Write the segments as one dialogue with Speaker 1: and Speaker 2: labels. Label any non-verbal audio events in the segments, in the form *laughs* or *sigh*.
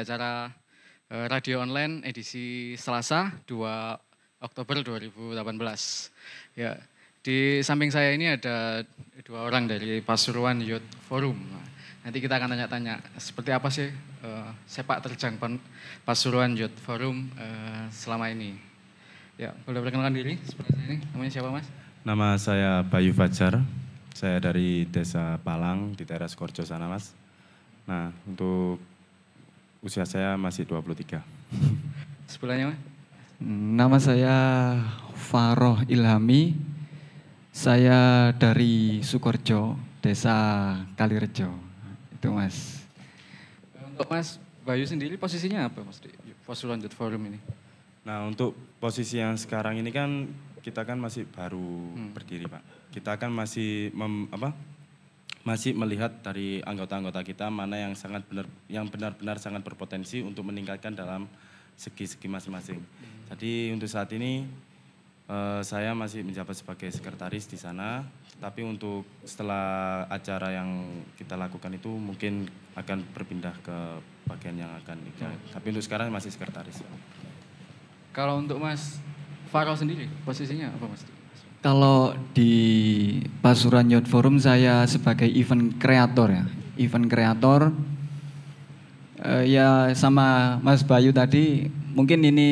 Speaker 1: acara eh, radio online edisi Selasa 2 Oktober 2018. Ya, di samping saya ini ada dua orang dari Pasuruan Youth Forum. Nanti kita akan tanya-tanya seperti apa sih uh, sepak terjang Pasuruan Youth Forum uh, selama ini. Ya, boleh perkenalkan diri seperti ini Namanya siapa, Mas?
Speaker 2: Nama saya Bayu Fajar. Saya dari Desa Palang di Teras Skorjo sana, Mas. Nah, untuk Usia saya masih 23. Sebelahnya, Mas?
Speaker 3: Hmm, nama saya Faroh Ilhami. Saya dari Sukorjo, Desa Kalirejo. Itu, Mas.
Speaker 2: Untuk Mas Bayu sendiri posisinya apa, Mas? Di pos Lanjut Forum ini. Nah, untuk posisi yang sekarang ini kan kita kan masih baru hmm. berdiri, Pak. Kita kan masih mem, apa? masih melihat dari anggota-anggota kita mana yang sangat benar yang benar-benar sangat berpotensi untuk meningkatkan dalam segi-segi masing-masing. Jadi untuk saat ini eh, saya masih menjabat sebagai sekretaris di sana, tapi untuk setelah acara yang kita lakukan itu mungkin akan berpindah ke bagian yang akan ya. Tapi untuk sekarang masih sekretaris. Kalau
Speaker 1: untuk Mas Faro sendiri posisinya apa Mas?
Speaker 3: Kalau di Pasuruan Youth Forum saya sebagai event kreator ya, event kreator uh, ya sama Mas Bayu tadi mungkin ini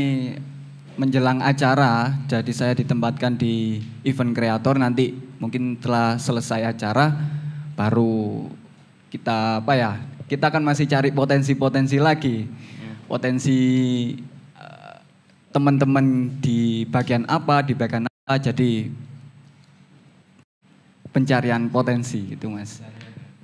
Speaker 3: menjelang acara, jadi saya ditempatkan di event kreator nanti mungkin telah selesai acara baru kita apa ya? Kita akan masih cari potensi-potensi lagi. Ya. Potensi eh, teman-teman di bagian apa, di bagian uh, jadi pencarian potensi gitu mas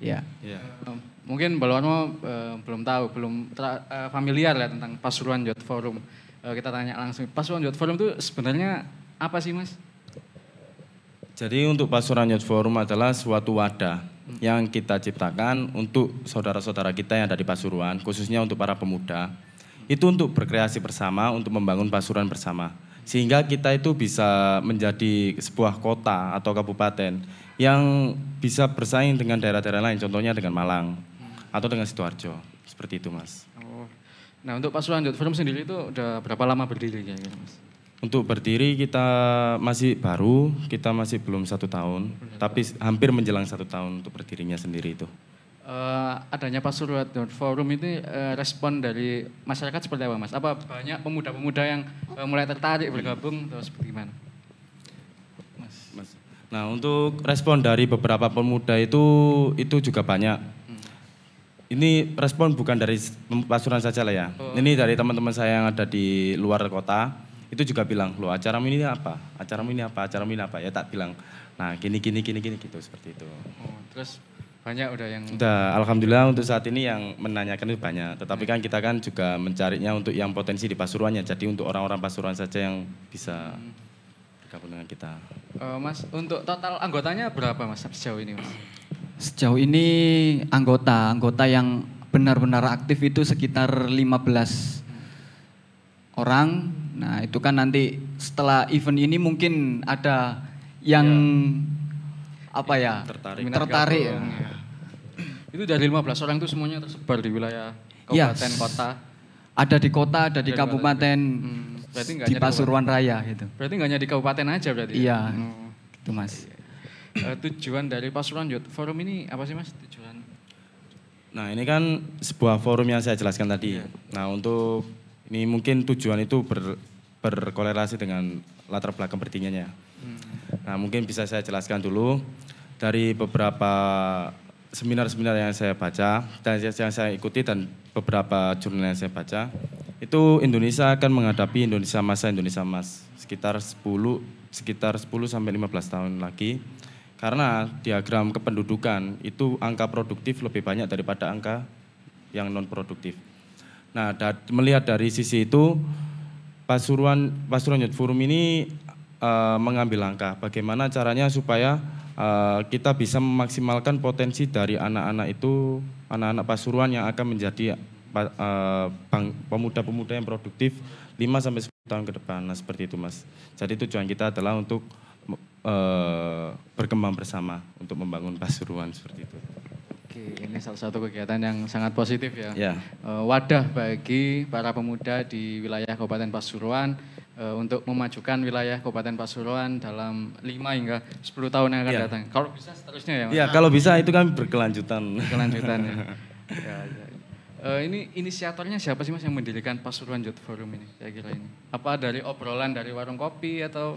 Speaker 1: ya yeah. Oh, yeah. mungkin Balwarno uh, eh, belum tahu belum tra, uh, familiar lah tentang Pasuruan Youth Forum uh, kita tanya langsung Pasuruan Youth Forum itu sebenarnya apa sih mas
Speaker 2: jadi untuk Pasuruan Youth Forum adalah suatu wadah hmm. yang kita ciptakan untuk saudara-saudara kita yang ada di Pasuruan, khususnya untuk para pemuda. Hmm. Itu untuk berkreasi bersama, untuk membangun Pasuruan bersama sehingga kita itu bisa menjadi sebuah kota atau kabupaten yang bisa bersaing dengan daerah-daerah lain, contohnya dengan Malang atau dengan Sidoarjo, seperti itu mas.
Speaker 1: Oh. Nah untuk Pak Sulanjut forum sendiri itu udah berapa lama berdirinya, mas?
Speaker 2: Untuk berdiri kita masih baru, kita masih belum satu tahun, tapi hampir menjelang satu tahun untuk berdirinya sendiri itu
Speaker 1: uh, adanya password Forum itu uh, respon dari masyarakat seperti apa Mas? Apa banyak pemuda-pemuda yang uh, mulai tertarik bergabung atau seperti mana?
Speaker 2: Mas. Mas. Nah untuk respon dari beberapa pemuda itu itu juga banyak. Hmm. Ini respon bukan dari pasuran saja lah ya. Oh. Ini dari teman-teman saya yang ada di luar kota itu juga bilang lo acara ini apa acara ini apa acara ini apa ya tak bilang nah gini gini gini gini gitu seperti itu oh,
Speaker 1: terus banyak udah yang
Speaker 2: Udah, alhamdulillah untuk saat ini yang menanyakan itu banyak. Tetapi kan kita kan juga mencarinya untuk yang potensi di Pasuruan ya. Jadi untuk orang-orang Pasuruan saja yang bisa bergabung dengan kita.
Speaker 1: Uh, mas, untuk total anggotanya berapa Mas sejauh ini, Mas?
Speaker 3: Sejauh ini anggota, anggota yang benar-benar aktif itu sekitar 15 orang. Nah, itu kan nanti setelah event ini mungkin ada yang yeah apa ya tertarik tertarik ya.
Speaker 1: *clears throat* itu dari 15 orang itu semuanya tersebar di wilayah iya. kabupaten yes. kota
Speaker 3: ada di kota ada di kabupaten hmm. berarti di Pasuruan Raya gitu
Speaker 1: berarti nggak hanya di kabupaten aja berarti iya
Speaker 3: hmm. Oh. itu mas
Speaker 1: uh, tujuan dari Pasuruan Youth Forum ini apa sih mas tujuan
Speaker 2: nah ini kan sebuah forum yang saya jelaskan tadi yeah. nah untuk ini mungkin tujuan itu ber, berkolerasi dengan latar belakang pertiniannya Nah, mungkin bisa saya jelaskan dulu dari beberapa seminar-seminar yang saya baca dan yang saya ikuti dan beberapa jurnal yang saya baca itu Indonesia akan menghadapi Indonesia masa Indonesia emas sekitar 10 sekitar 10 sampai 15 tahun lagi karena diagram kependudukan itu angka produktif lebih banyak daripada angka yang non produktif. Nah, melihat dari sisi itu Pasuruan Pasuruan Youth Forum ini Eh, mengambil langkah. Bagaimana caranya supaya eh, kita bisa memaksimalkan potensi dari anak-anak itu, anak-anak Pasuruan yang akan menjadi eh, pemuda-pemuda yang produktif 5 sampai 10 tahun ke depan. Nah, seperti itu, Mas. Jadi tujuan kita adalah untuk berkembang bersama untuk membangun Pasuruan seperti itu.
Speaker 1: Oke, ini salah satu kegiatan yang sangat positif ya. ya. Wadah bagi para pemuda di wilayah Kabupaten Pasuruan Eh, untuk memajukan wilayah Kabupaten Pasuruan dalam 5 hingga 10 tahun yang akan ya. datang. Kalau bisa seterusnya ya. Iya kalau bisa
Speaker 2: itu kan berkelanjutan. Berkelanjutan ya.
Speaker 1: *laughs* ya, ya. ini inisiatornya siapa sih Mas yang mendirikan Pasuruan Youth Forum ini? Saya kira ini. Apa dari obrolan dari warung kopi atau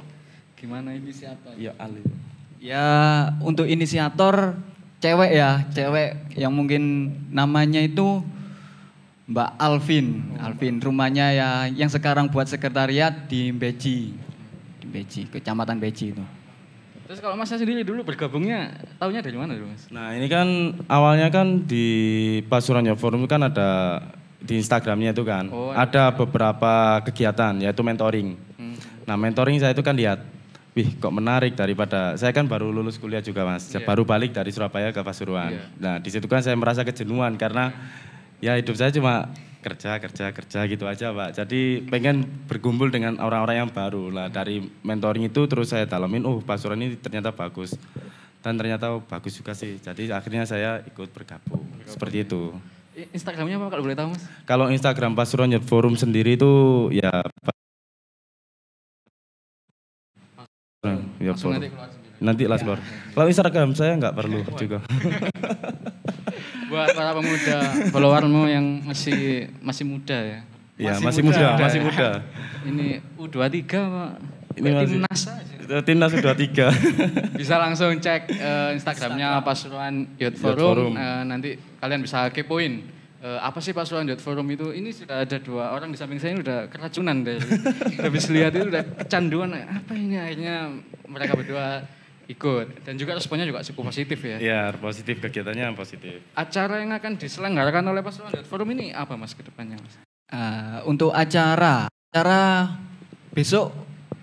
Speaker 1: gimana siapa? Ya, Ali.
Speaker 3: Ya, untuk inisiator cewek ya, cewek yang mungkin namanya itu Mbak Alvin. Alvin rumahnya ya yang sekarang buat sekretariat di
Speaker 2: Beji. Di Beji, Kecamatan Beji itu.
Speaker 1: Terus kalau Mas sendiri dulu bergabungnya tahunya dari mana dulu Mas?
Speaker 2: Nah, ini kan awalnya kan di Pasurannya Forum kan ada di Instagramnya itu kan oh, iya. ada beberapa kegiatan yaitu mentoring. Hmm. Nah mentoring saya itu kan lihat, wih kok menarik daripada saya kan baru lulus kuliah juga mas, yeah. baru balik dari Surabaya ke Pasuruan. Yeah. Nah di situ kan saya merasa kejenuhan karena yeah ya hidup saya cuma kerja kerja kerja gitu aja pak jadi pengen bergumpul dengan orang-orang yang baru lah dari mentoring itu terus saya dalamin oh Pak ini ternyata bagus dan ternyata oh, bagus juga sih jadi akhirnya saya ikut bergabung, bergabung seperti itu
Speaker 1: Instagramnya apa kalau boleh tahu mas?
Speaker 2: Kalau Instagram Pak Youth Forum sendiri itu ya Langsung, ya, nanti keluar sendiri. Nanti lah ya. keluar. Kalau Instagram saya nggak perlu juga. *laughs*
Speaker 1: buat para pemuda followermu yang masih masih muda ya. Iya, masih, masih muda, muda, masih muda. Ini U23, Pak. Ini Kayak timnas
Speaker 2: aja. Timnas U23.
Speaker 1: *laughs* bisa langsung cek uh, Instagramnya Pasuruan Youth Forum. Youth Forum. Uh, nanti kalian bisa kepoin. Uh, apa sih Pasuruan Youth Forum itu? Ini sudah ada dua orang di samping saya ini udah keracunan deh. *laughs* Habis lihat itu udah kecanduan. Apa ini akhirnya mereka berdua ikut dan juga responnya
Speaker 2: juga cukup positif ya. Iya, positif kegiatannya positif.
Speaker 1: Acara yang akan diselenggarakan oleh Paslon Forum ini apa Mas ke Mas?
Speaker 3: Uh, untuk acara, acara besok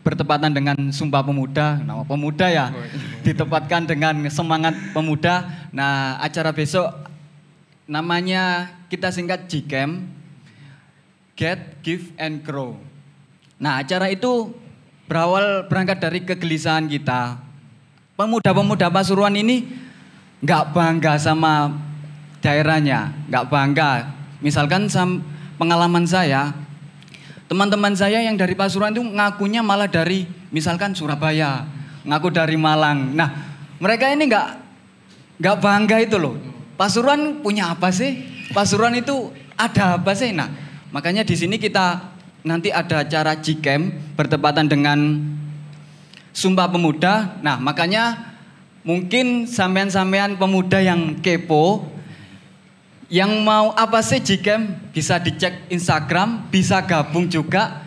Speaker 3: bertepatan dengan Sumpah Pemuda, nama pemuda ya, oh, iya. ditempatkan dengan semangat pemuda. Nah, acara besok namanya kita singkat GCAM, Get, Give, and Grow. Nah, acara itu berawal berangkat dari kegelisahan kita pemuda-pemuda Pasuruan ini nggak bangga sama daerahnya, nggak bangga. Misalkan pengalaman saya, teman-teman saya yang dari Pasuruan itu ngakunya malah dari misalkan Surabaya, ngaku dari Malang. Nah, mereka ini nggak nggak bangga itu loh. Pasuruan punya apa sih? Pasuruan itu ada apa sih? Nah, makanya di sini kita nanti ada acara Jikem bertepatan dengan Sumpah Pemuda. Nah, makanya mungkin sampean-sampean pemuda yang kepo yang mau apa sih Jikem bisa dicek Instagram, bisa gabung juga,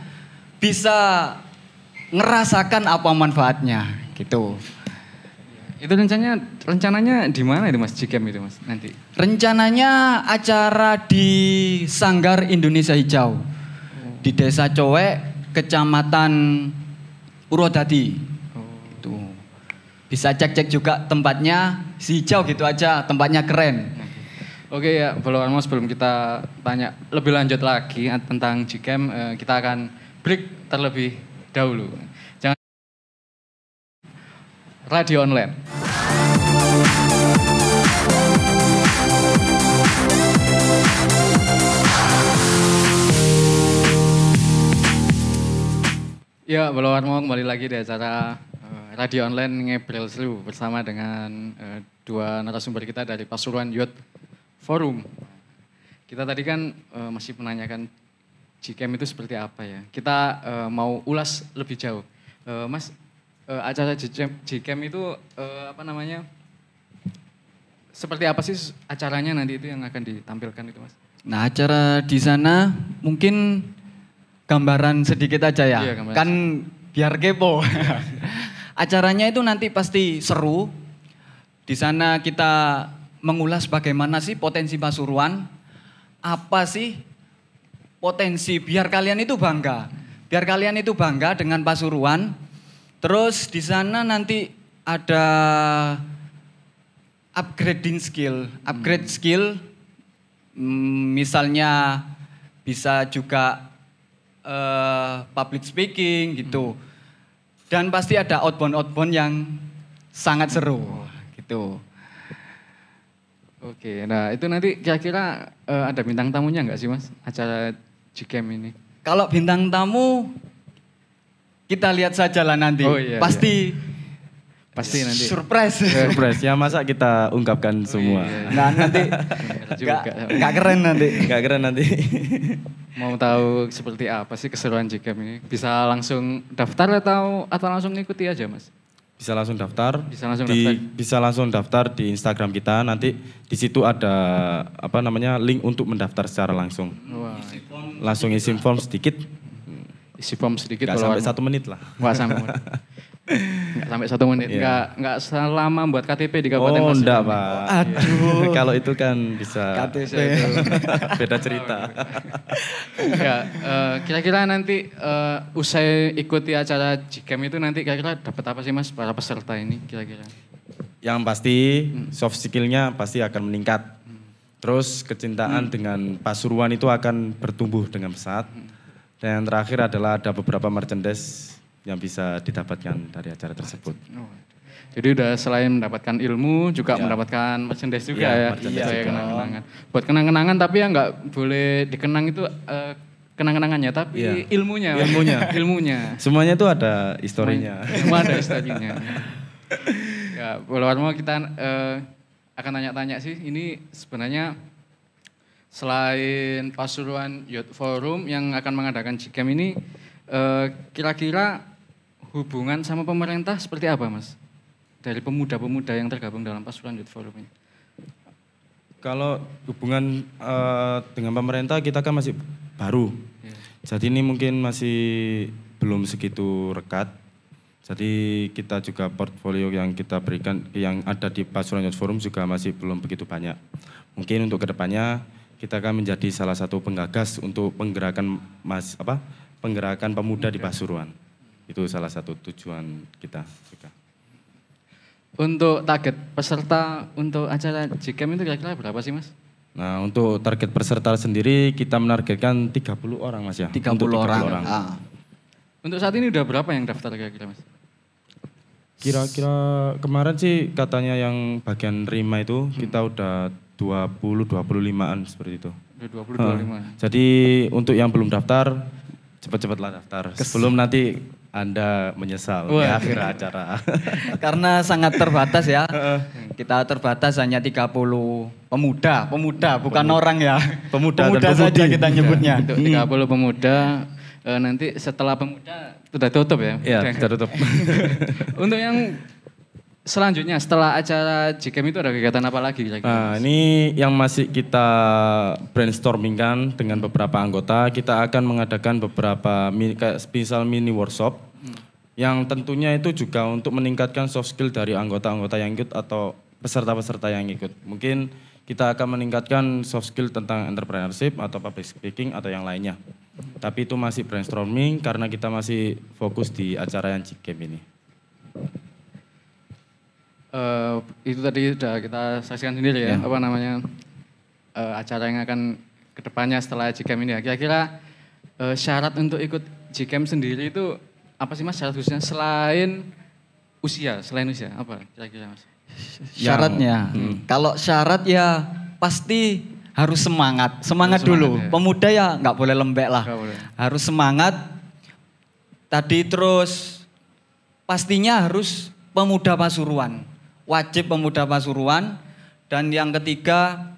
Speaker 3: bisa ngerasakan apa manfaatnya gitu. Itu rencananya rencananya di mana itu Mas Jikem itu Mas nanti? Rencananya acara di Sanggar Indonesia Hijau di Desa Cowek, Kecamatan Purwodadi. Bisa cek-cek juga tempatnya, si hijau gitu aja, tempatnya keren.
Speaker 1: Oke ya, Bro Mas. sebelum kita tanya lebih lanjut lagi tentang Gcam, eh, kita akan break terlebih dahulu. Jangan radio online. Ya, Bro Anmo kembali lagi di acara Radio Online Ngebrel Seru bersama dengan uh, dua narasumber kita dari Pasuruan Youth Forum. Kita tadi kan uh, masih menanyakan GKM itu seperti apa ya. Kita uh, mau ulas lebih jauh. Uh, mas, uh, acara GKM itu uh, apa namanya? Seperti apa sih acaranya nanti itu yang akan ditampilkan itu, Mas?
Speaker 3: Nah, acara di sana mungkin gambaran sedikit aja ya. Iya, Kan biar kepo. *laughs* Acaranya itu nanti pasti seru. Di sana kita mengulas bagaimana sih potensi Pasuruan, apa sih potensi biar kalian itu bangga. Biar kalian itu bangga dengan Pasuruan. Terus di sana nanti ada upgrading skill, upgrade hmm. skill mm, misalnya bisa juga uh, public speaking gitu. Hmm dan pasti ada outbound-outbound yang sangat seru gitu. Oke, nah itu nanti kira-kira uh, ada bintang
Speaker 1: tamunya nggak sih mas acara Gcam ini? Kalau bintang tamu
Speaker 3: kita lihat saja lah nanti. Oh, iya, Pasti iya.
Speaker 2: Pasti nanti. Surprise. Iya. Surprise. Ya masa kita ungkapkan oh, semua. Iya, iya. Nah nanti
Speaker 3: *laughs* gak, gak keren nanti.
Speaker 1: Gak keren nanti. *laughs* Mau tahu seperti apa sih keseruan JKM ini? Bisa langsung daftar atau atau langsung ikuti aja mas?
Speaker 2: Bisa langsung daftar. Bisa langsung daftar. Bisa langsung daftar di Instagram kita. Nanti di situ ada apa namanya link untuk mendaftar secara langsung. Langsung isi form sedikit. Isi form sedikit. Gak sampai anu. satu menit lah. Gak sampai. *laughs*
Speaker 1: Enggak sampai
Speaker 2: satu menit. Enggak iya. yeah.
Speaker 1: enggak selama buat KTP di Kabupaten Oh, enggak, Pak. Iya. Aduh.
Speaker 2: *laughs* Kalau itu kan bisa KTP. itu *laughs* Beda cerita.
Speaker 1: ya, uh, kira-kira nanti uh, usai ikuti
Speaker 2: acara Jikem itu nanti kira-kira dapat apa sih Mas para peserta ini kira-kira? Yang pasti hmm. soft skill-nya pasti akan meningkat. Hmm. Terus kecintaan hmm. dengan Pasuruan itu akan bertumbuh dengan pesat. Hmm. Dan yang terakhir adalah ada beberapa merchandise yang bisa didapatkan dari acara tersebut. Jadi udah selain mendapatkan
Speaker 1: ilmu juga ya. mendapatkan merchandise juga ya, ya. merchandise ya, kenang-kenangan. Buat kenang-kenangan tapi yang nggak boleh dikenang itu uh, kenang-kenangannya tapi ya. ilmunya. Ilmunya. *laughs* ilmunya.
Speaker 2: Semuanya itu ada historinya. Semua ada historinya.
Speaker 1: *laughs* ya, walaupun mau kita uh, akan tanya-tanya sih ini sebenarnya selain Pasuruan Youth Forum yang akan mengadakan Cikem ini eh, kira-kira uh, kira -kira hubungan sama pemerintah seperti apa, Mas? Dari pemuda-pemuda yang tergabung dalam Pasukan Youth Forum ini.
Speaker 2: Kalau hubungan uh, dengan pemerintah kita kan masih baru. Ya. Jadi ini mungkin masih belum segitu rekat. Jadi kita juga portfolio yang kita berikan, yang ada di Pasukan Youth Forum juga masih belum begitu banyak. Mungkin untuk kedepannya kita akan menjadi salah satu penggagas untuk penggerakan mas apa penggerakan pemuda di Pasuruan. Itu salah satu tujuan kita juga.
Speaker 1: Untuk target peserta untuk acara JKM itu kira-kira berapa sih Mas?
Speaker 2: Nah untuk target peserta sendiri kita menargetkan 30 orang Mas ya. 30, untuk 30 orang. orang. Ah.
Speaker 1: Untuk saat ini udah berapa yang daftar kira-kira Mas?
Speaker 2: Kira-kira kemarin sih katanya yang bagian RIMA itu hmm. kita udah 20-25an seperti itu.
Speaker 1: 20-25. Hmm.
Speaker 2: Jadi untuk yang belum daftar cepat-cepatlah daftar. Kes. Sebelum nanti anda menyesal Wah. di akhir acara.
Speaker 3: *laughs* Karena sangat terbatas ya. Kita terbatas hanya 30 pemuda, pemuda bukan pemuda. orang ya. Pemuda, pemuda dan saja kita nyebutnya. Hmm. tiga 30 pemuda eh, nanti setelah pemuda sudah
Speaker 2: tutup ya. Iya, sudah tutup.
Speaker 1: *laughs* Untuk yang selanjutnya setelah acara JKM itu ada kegiatan apa lagi? kita? Nah,
Speaker 2: ini yang masih kita brainstorming kan dengan beberapa anggota, kita akan mengadakan beberapa misal mini workshop hmm. yang tentunya itu juga untuk meningkatkan soft skill dari anggota-anggota yang ikut atau peserta-peserta yang ikut. Mungkin kita akan meningkatkan soft skill tentang entrepreneurship atau public speaking atau yang lainnya. Tapi itu masih brainstorming karena kita masih fokus di acara yang JKM ini
Speaker 1: uh, itu tadi sudah kita saksikan sendiri ya, ya. apa namanya uh, acara yang akan kedepannya setelah JCAM ini ya. Kira-kira uh, syarat untuk ikut JCAM sendiri itu apa sih mas syarat khususnya selain usia, selain usia apa kira-kira mas?
Speaker 3: Ya. Syaratnya, hmm. kalau syarat ya pasti harus semangat, semangat, semangat dulu. Ya. Pemuda ya nggak boleh lembek lah, boleh. harus semangat. Tadi terus pastinya harus pemuda Pasuruan wajib pemuda Pasuruan dan yang ketiga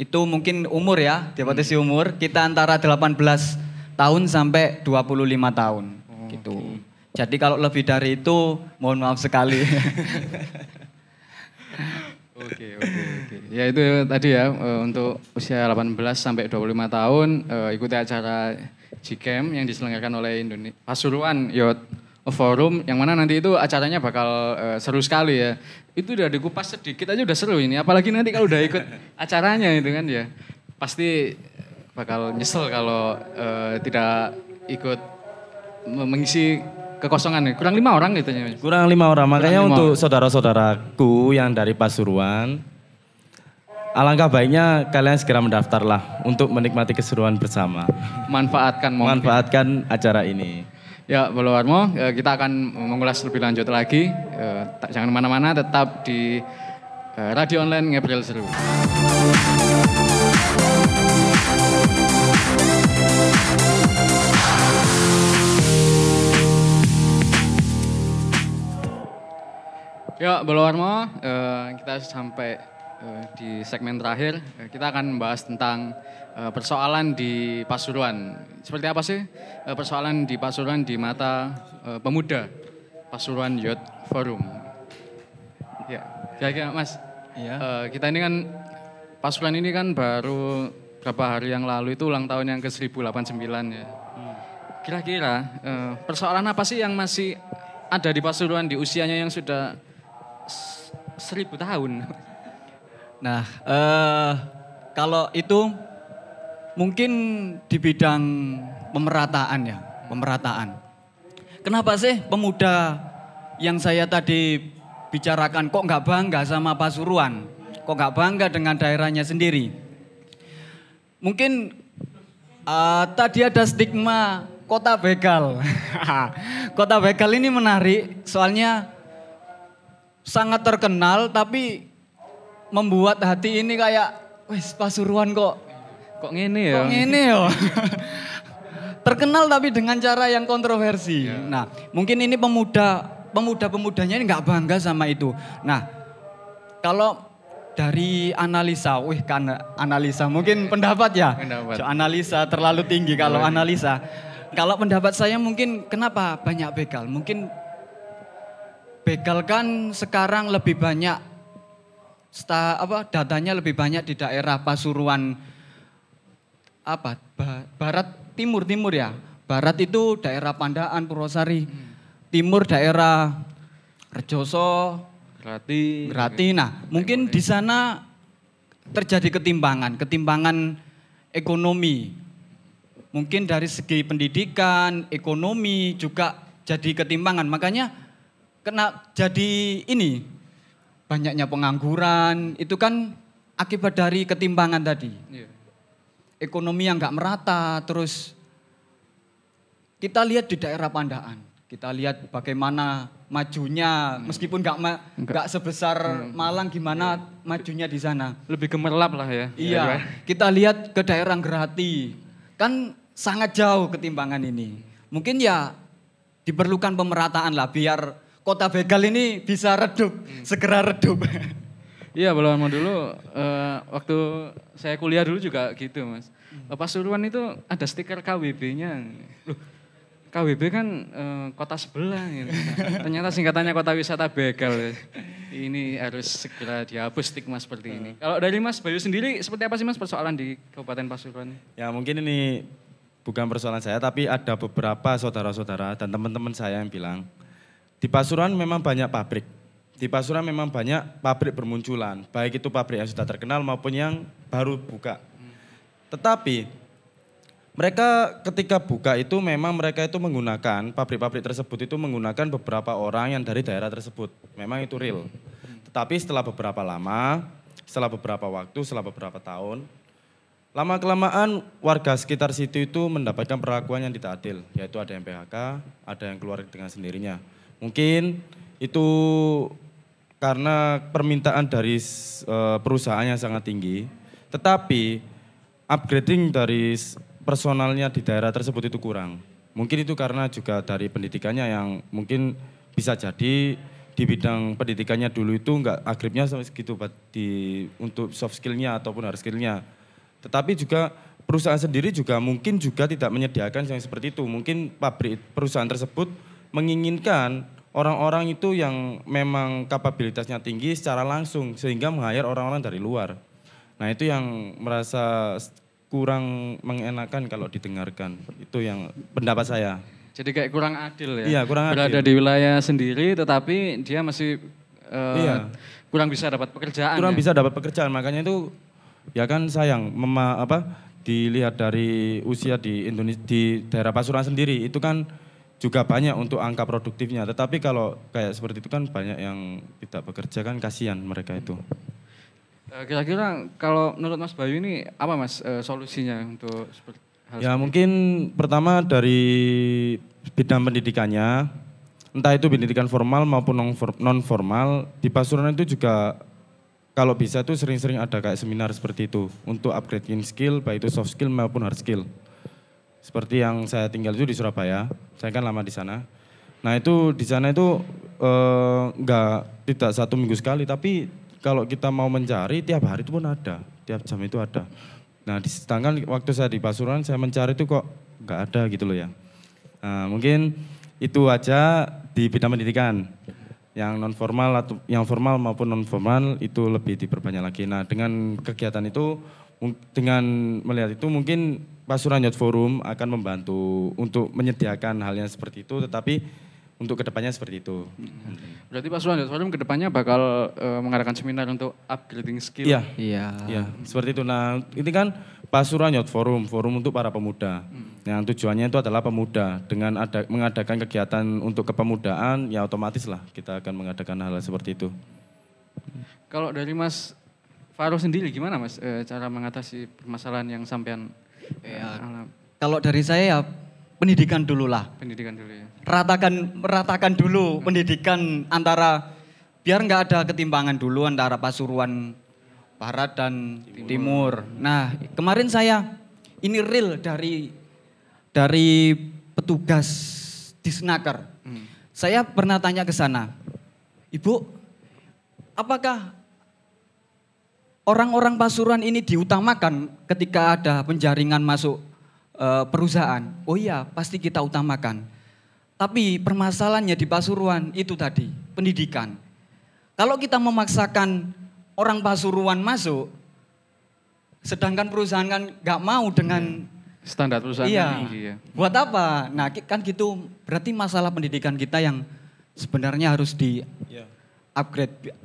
Speaker 3: itu mungkin umur ya, dibatasi hmm. umur kita antara 18 tahun sampai 25 tahun oh, gitu. Okay. Jadi kalau lebih dari itu mohon maaf sekali. *laughs*
Speaker 1: Oke, oke, oke. Ya itu tadi ya eh, untuk usia 18 sampai 25 tahun eh, ikuti acara GCAM yang diselenggarakan oleh Indonesia Pasuruan Youth forum yang mana nanti itu acaranya bakal uh, seru sekali ya. Itu udah dikupas sedikit aja udah seru ini, apalagi nanti kalau udah ikut *laughs* acaranya itu kan ya. Pasti eh, bakal nyesel kalau uh, tidak ikut mengisi kekosongan nih. Kurang lima orang gitu ya.
Speaker 2: Kurang lima orang. Makanya Kurang untuk saudara-saudaraku yang dari Pasuruan, Alangkah baiknya kalian segera mendaftarlah untuk menikmati keseruan bersama. Manfaatkan momen. Manfaatkan acara ini. Ya, Bolo Warmo,
Speaker 1: ya, kita akan mengulas lebih lanjut lagi. Ya, jangan kemana-mana, tetap di eh, Radio Online Ngebril Seru. Ya, Bolo Warmo, eh, kita sampai Eh, di segmen terakhir eh, kita akan membahas tentang eh, persoalan di Pasuruan. Seperti apa sih persoalan di Pasuruan di mata pemuda Pasuruan Youth Forum? Ya, kira-kira Mas. Ya. Kita ini kan Pasuruan ini kan baru berapa hari yang lalu itu ulang tahun yang ke 1089 ya. Hmm. Kira-kira persoalan apa sih yang masih ada di Pasuruan di usianya yang sudah seribu tahun?
Speaker 3: Nah, uh, kalau itu mungkin di bidang pemerataan ya, pemerataan. Kenapa sih pemuda yang saya tadi bicarakan kok nggak bangga sama Pasuruan? Kok nggak bangga dengan daerahnya sendiri? Mungkin uh, tadi ada stigma kota begal. *laughs* kota begal ini menarik soalnya sangat terkenal tapi membuat hati ini kayak wes Pasuruan kok kok ngene ya. Kok ngene ya. *laughs* Terkenal tapi dengan cara yang kontroversi. ya. Nah, mungkin ini pemuda pemuda-pemudanya ini nggak bangga sama itu. Nah, kalau dari analisa, wih kan analisa mungkin pendapat ya. Pendapat. analisa terlalu tinggi kalau analisa. Kalau pendapat saya mungkin kenapa banyak begal? Mungkin begal kan sekarang lebih banyak sta, apa datanya lebih banyak di daerah Pasuruan apa barat timur timur ya. Barat itu daerah Pandaan, Purwosari. Hmm. Timur daerah Rejoso, Grati. Grati. Nah, mungkin di sana terjadi ketimbangan, ketimbangan ekonomi. Mungkin dari segi pendidikan, ekonomi juga jadi ketimbangan. Makanya kena jadi ini banyaknya pengangguran, itu kan akibat dari ketimpangan tadi. Iya. Ekonomi yang nggak merata, terus kita lihat di daerah Pandaan, kita lihat bagaimana majunya, hmm. meskipun nggak ma nggak sebesar hmm. Malang, gimana yeah. majunya di sana. Lebih gemerlap lah ya. Iya, iya. kita lihat ke daerah Gerati kan sangat jauh ketimpangan ini. Mungkin ya diperlukan pemerataan lah, biar kota begal ini bisa redup, hmm. segera redup. *laughs*
Speaker 1: Iya, mau dulu uh, waktu saya kuliah dulu juga gitu, Mas. Hmm. Pasuruan itu ada stiker KWB-nya. KWB kan uh, kota sebelah gitu. Ternyata singkatannya kota wisata begal. Ini harus segera
Speaker 2: dihapus stigma seperti ini.
Speaker 1: Hmm. Kalau dari Mas Bayu sendiri seperti apa sih Mas persoalan di Kabupaten Pasuruan?
Speaker 2: Ya, mungkin ini bukan persoalan saya tapi ada beberapa saudara-saudara dan teman-teman saya yang bilang di Pasuruan memang banyak pabrik. Di Pasuruan memang banyak pabrik bermunculan, baik itu pabrik yang sudah terkenal maupun yang baru buka. Tetapi mereka ketika buka itu memang mereka itu menggunakan pabrik-pabrik tersebut itu menggunakan beberapa orang yang dari daerah tersebut. Memang itu real. Tetapi setelah beberapa lama, setelah beberapa waktu, setelah beberapa tahun, lama kelamaan warga sekitar situ itu mendapatkan perlakuan yang tidak adil, yaitu ada yang PHK, ada yang keluar dengan sendirinya. Mungkin itu karena permintaan dari eh, perusahaannya sangat tinggi, tetapi upgrading dari personalnya di daerah tersebut itu kurang. Mungkin itu karena juga dari pendidikannya yang mungkin bisa jadi di bidang pendidikannya dulu itu enggak agribnya sampai segitu di untuk soft skillnya ataupun hard skillnya. Tetapi juga perusahaan sendiri juga mungkin juga tidak menyediakan yang seperti itu. Mungkin pabrik perusahaan tersebut menginginkan orang-orang itu yang memang kapabilitasnya tinggi secara langsung sehingga menghayar orang-orang dari luar. Nah itu yang merasa kurang mengenakan kalau didengarkan. Itu yang pendapat saya. Jadi kayak kurang
Speaker 1: adil ya. Iya, kurang Berada adil. Berada di wilayah sendiri tetapi dia masih uh, iya. kurang bisa dapat pekerjaan. Kurang ya? bisa dapat
Speaker 2: pekerjaan. Makanya itu ya kan sayang mema apa dilihat dari usia di Indonesia di daerah Pasuruan sendiri itu kan juga banyak untuk angka produktifnya. Tetapi kalau kayak seperti itu kan banyak yang tidak bekerja kan kasihan mereka itu.
Speaker 1: Eh, kira-kira kalau menurut Mas Bayu ini apa Mas e, solusinya untuk
Speaker 2: seperti hal Ya mungkin pertama dari bidang pendidikannya, entah itu pendidikan formal maupun non formal di Pasuruan itu juga kalau bisa tuh sering-sering ada kayak seminar seperti itu untuk upgrading skill baik itu soft skill maupun hard skill. Seperti yang saya tinggal itu di Surabaya, saya kan lama di sana. Nah itu di sana itu eh, nggak eh, tidak satu minggu sekali, tapi kalau kita mau mencari tiap hari itu pun ada, tiap jam itu ada. Nah di sedangkan waktu saya di Pasuruan saya mencari itu kok nggak ada gitu loh ya. Nah, mungkin itu aja di bidang pendidikan yang non formal atau yang formal maupun non formal itu lebih diperbanyak lagi. Nah dengan kegiatan itu dengan melihat itu mungkin Pasuruan Youth Forum akan membantu untuk menyediakan hal yang seperti itu, tetapi untuk kedepannya seperti itu. Hmm.
Speaker 1: Berarti Pasuruan Youth Forum kedepannya bakal e, mengadakan seminar untuk upgrading skill. Iya, iya, Ya,
Speaker 2: seperti itu. Nah, ini kan Pasuruan Youth Forum, forum untuk para pemuda. Hmm. Yang tujuannya itu adalah pemuda. Dengan ada, mengadakan kegiatan untuk kepemudaan, ya otomatis lah kita akan mengadakan hal, -hal seperti itu.
Speaker 1: Kalau dari Mas Faro sendiri gimana Mas e, cara mengatasi permasalahan yang sampean Ya,
Speaker 3: kalau dari saya ya pendidikan lah. Pendidikan dulu ya. Ratakan ratakan dulu hmm. pendidikan antara biar nggak ada ketimpangan dulu antara Pasuruan Barat dan Timur. Timur. Nah, kemarin saya ini real dari dari petugas disnaker. Hmm. Saya pernah tanya ke sana, Ibu, apakah orang-orang Pasuruan ini diutamakan ketika ada penjaringan masuk e, perusahaan. Oh iya, pasti kita utamakan. Tapi permasalahannya di Pasuruan itu tadi, pendidikan. Kalau kita memaksakan orang Pasuruan masuk, sedangkan perusahaan kan gak mau dengan iya, standar perusahaan iya, ini. Iya. Buat apa? Nah, kan gitu berarti masalah pendidikan kita yang sebenarnya harus di iya. upgrade gitu.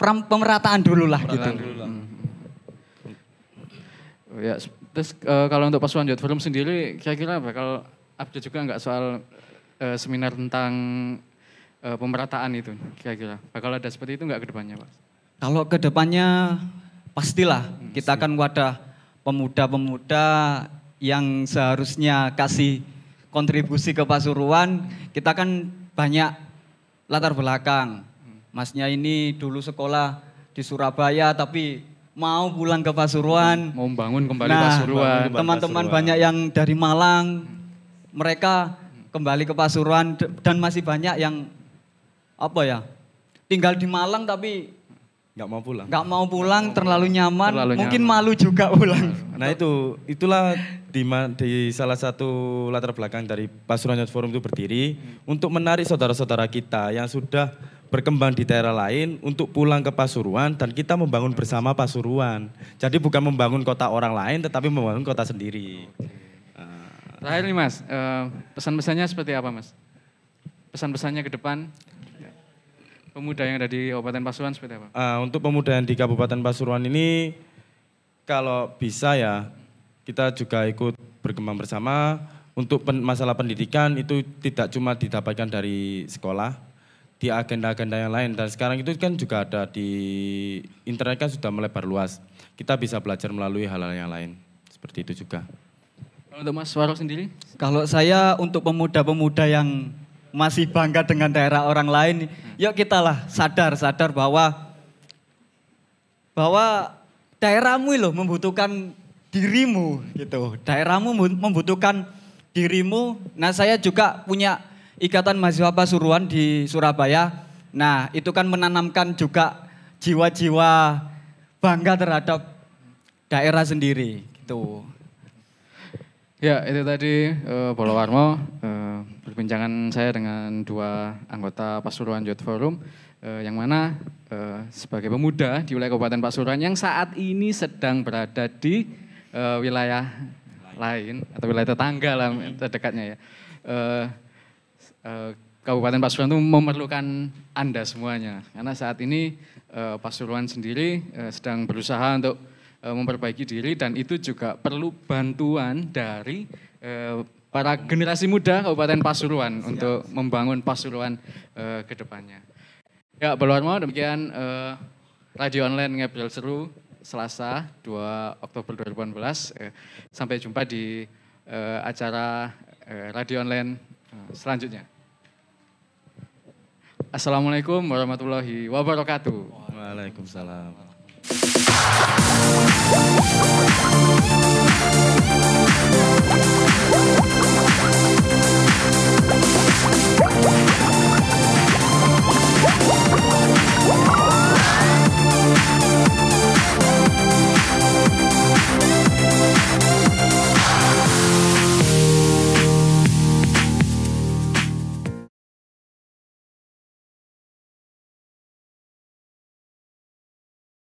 Speaker 3: pemerataan dulu lah gitu. Dulu. Ya, terus uh, kalau
Speaker 1: untuk Pasuan Youth Forum sendiri kira-kira bakal update juga nggak soal uh, seminar tentang uh, pemerataan itu kira-kira? Bakal ada seperti itu nggak ke depannya, Pak?
Speaker 3: Kalau ke depannya pastilah hmm, kita akan wadah pemuda-pemuda yang seharusnya kasih kontribusi ke Pasuruan, kita kan banyak latar belakang. Hmm. Masnya ini dulu sekolah di Surabaya tapi mau pulang ke Pasuruan. Mau bangun kembali nah, Pasuruan. Teman-teman banyak yang dari Malang, hmm. mereka kembali ke Pasuruan dan masih banyak yang apa ya, tinggal di Malang tapi nggak mau pulang. Gak mau pulang, terlalu nyaman, terlalu nyaman. mungkin malu juga pulang.
Speaker 2: Nah itu, itulah di, di salah satu latar belakang dari Pasuruan Youth Forum itu berdiri hmm. untuk menarik saudara-saudara kita yang sudah berkembang di daerah lain untuk pulang ke Pasuruan dan kita membangun bersama Pasuruan. Jadi bukan membangun kota orang lain tetapi membangun kota sendiri.
Speaker 1: Terakhir nih mas, eh, pesan-pesannya seperti apa mas? Pesan-pesannya ke depan? pemuda yang ada di Kabupaten Pasuruan seperti apa?
Speaker 2: Uh, untuk pemuda yang di Kabupaten Pasuruan ini kalau bisa ya kita juga ikut berkembang bersama. Untuk pen, masalah pendidikan itu tidak cuma didapatkan dari sekolah, di agenda-agenda yang lain. Dan sekarang itu kan juga ada di internet kan sudah melebar luas. Kita bisa belajar melalui hal-hal yang lain. Seperti itu juga.
Speaker 3: Untuk Mas Waro sendiri? Kalau saya untuk pemuda-pemuda yang masih bangga dengan daerah orang lain, yuk kita lah sadar sadar bahwa bahwa daerahmu loh membutuhkan dirimu gitu. Daerahmu membutuhkan dirimu. Nah, saya juga punya ikatan mahasiswa Pasuruan di Surabaya. Nah, itu kan menanamkan juga jiwa-jiwa bangga terhadap daerah sendiri gitu.
Speaker 1: Ya, itu tadi uh, eh, Bolowarmo uh, eh, perbincangan saya dengan dua anggota Pasuruan Youth Forum uh, yang mana uh, sebagai pemuda di wilayah Kabupaten Pasuruan yang saat ini sedang berada di uh, wilayah lain atau wilayah tetangga lah terdekatnya ya. Uh, uh, Kabupaten Pasuruan itu memerlukan Anda semuanya karena saat ini uh, Pasuruan sendiri uh, sedang berusaha untuk E, memperbaiki diri dan itu juga perlu bantuan dari e, para generasi muda Kabupaten Pasuruan Siap. untuk membangun Pasuruan e, ke depannya. Ya, Baluan mau demikian Radio Online Ngobrol Seru Selasa 2 Oktober 2018. sampai jumpa di acara Radio Online selanjutnya. Assalamualaikum warahmatullahi wabarakatuh.
Speaker 2: Waalaikumsalam. Woo!